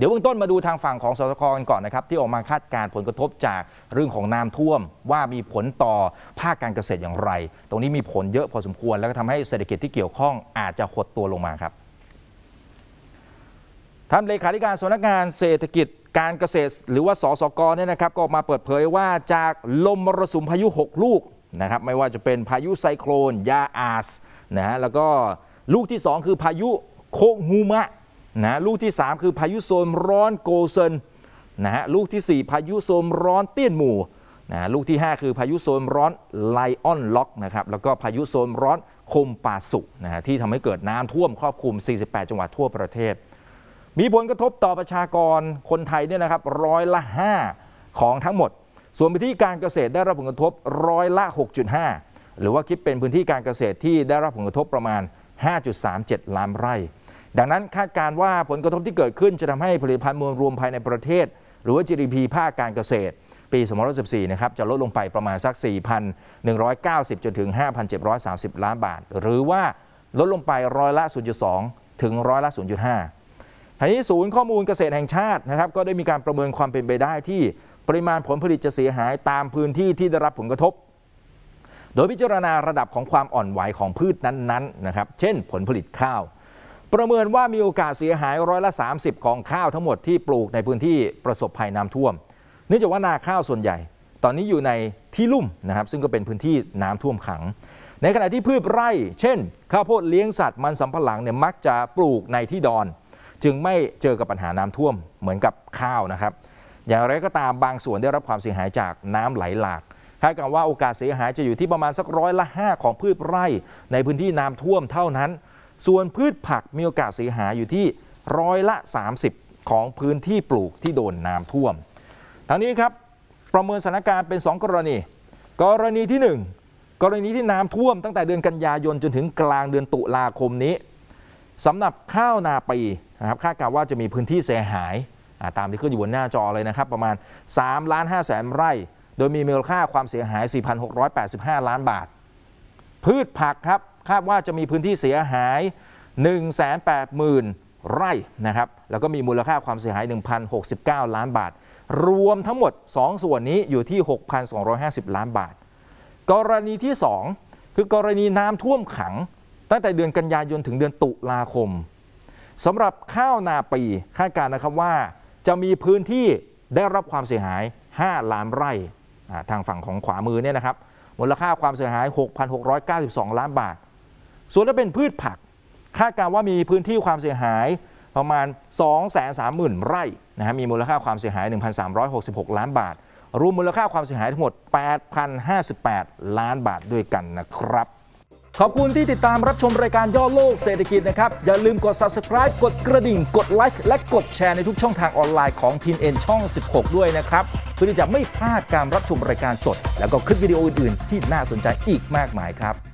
เดี๋ยวเบื้องต้นมาดูทางฝั่งของสสคกันก่อนนะครับที่ออกมาคาดการผลกระทบจากเรื่องของน้ำท่วมว่ามีผลต่อภาคการเกษตรอย่างไรตรงนี้มีผลเยอะพอสมควร แล้วก็ทำให้เศรษฐกิจที่เกี่ยวข้องอาจจะหดตัวลงมาครับท่านเลขาธิการสำนักงานเศรษฐกิจการเกษตร หรือว่าสสกเนี่ยนะครับก็มาเปิดเผยว่าจากลมมรสุมพายุ 6 ลูกนะครับไม่ว่าจะเป็นพายุไซโคลนยาอาสนะฮะแล้วก็ลูกที่ 2 คือพายุโคงูมะนะลูกที่ 3 คือพายุโซนร้อนโกเซนนะฮะลูกที่ 4พายุโซนร้อนเตี้ยนหมู่นะลูกที่ 5 คือพายุโซนร้อนไลออนล็อกนะครับแล้วก็พายุโซนร้อนคมปาสุนะฮะที่ทำให้เกิดน้ำท่วมครอบคลุม 48 จังหวัดทั่วประเทศ มีผลกระทบต่อประชากรคนไทยเนี่ยนะครับร้อยละ 5 ของทั้งหมด ส่วนพื้นที่การเกษตรได้รับผลกระทบร้อยละ 6.5 หรือว่าคิดเป็นพื้นที่การเกษตรที่ได้รับผลกระทบประมาณ 5.37ล้านไร่ดังนั้นคาดการว่าผลกระทบที่เกิดขึ้นจะทำให้ผลิตภัณฑ์มวลรวมภายในประเทศ หรือว่า GDP ภาคการเกษตรปี2014นะครับจะลดลงไปประมาณสัก 4,190จนถึง5,730 ล้านบาท หรือว่าลดลงไปร้อยละ 0.2 ถึงร้อยละ 0.5ทีนี้ศูนย์ข้อมูลเกษตรแห่งชาตินะครับก็ได้มีการประเมินความเป็นไปได้ที่ปริมาณผลผลิตจะเสียหายตามพื้นที่ที่ได้รับผลกระทบ โดยพิจารณาระดับของความอ่อนไหวของพืชนั้นๆนะครับเช่น ผลผลิตข้าวประเมินว่ามีโอกาสเสียหายร้อยละ 30 ของข้าวทั้งหมดที่ปลูกในพื้นที่ประสบภัยน้ำท่วม เนื่องจากว่านาข้าวส่วนใหญ่ ตอนนี้อยู่ในที่ลุ่มนะครับซึ่งก็เป็นพื้นที่น้ำท่วมขัง ในขณะที่พืชไร่ เช่นข้าวโพดเลี้ยงสัตว์มันสำปะหลังเนี่ยมักจะปลูกในที่ดอน จึงไม่เจอกับปัญหาน้ำท่วมเหมือนกับข้าวนะครับ อย่างไรก็ตามบางส่วนได้รับความเสียหายจากน้ำไหลหลากคาดกันว่าโอกาสเสียหายจะอยู่ที่ประมาณสักร้อยละ 5 ของพืชไร่ ในพื้นที่น้ำท่วมเท่านั้นส่วนพืชผักมีโอกาสเสียหายอยู่ที่ร้อยละ 30 ของพื้นที่ปลูกที่โดนน้ำท่วม ทั้งนี้ครับประเมินสถานการณ์เป็น 2 กรณี กรณีที่ 1 กรณีที่น้ำท่วมตั้งแต่เดือนกันยายนจนถึงกลางเดือนตุลาคมนี้สำหรับข้าวนาปีนะครับคาดการว่าจะมีพื้นที่เสียหายตามที่ขึ้นอยู่บนหน้าจอเลยนะครับ ประมาณ3ล้าน5แสนไร่ โดยมีมูลค่าความเสียหาย4,685 ล้านบาท พืชผักครับคาดว่าจะมีพื้นที่เสียหาย 180,000 ไร่ นะครับ แล้วก็มีมูลค่าความเสียหาย 1,069 ล้านบาท รวมทั้งหมด 2 ส่วนนี้อยู่ที่ 6,250 ล้านบาท กรณีที่ 2 คือกรณีน้ำท่วมขัง ตั้งแต่เดือนกันยายนถึงเดือนตุลาคม สำหรับข้าวนาปีคาดการณ์นะครับว่า จะมีพื้นที่ได้รับความเสียหาย 5 ล้านไร่ทางฝั่งของขวามือเนี่ยนะครับ มูลค่าความเสียหาย 6,692 ล้านบาทส่วนถ้าเป็นพืชผักคาดการว่ามีพื้นที่ความเสียหายประมาณ 230,000 ไร่นะฮะมีมูลค่าความเสียหาย 1,366 ล้านบาทรวมมูลค่าความเสียหายทั้งหมด8,058 ล้านบาทด้วยกันนะครับ ขอบคุณที่ติดตามรับชมรายการย่อโลกเศรษฐกิจนะครับ อย่าลืมกด subscribe กดกระดิ่ง กดไลค์และกดแชร์ในทุกช่องทางออนไลน์ของทีนเอ็นช่อง 16 ด้วยนะครับเพื่อที่จะไม่พลาดการรับชมรายการสด แล้วก็คลิปวิดีโออื่นๆที่น่าสนใจอีกมากมายครับ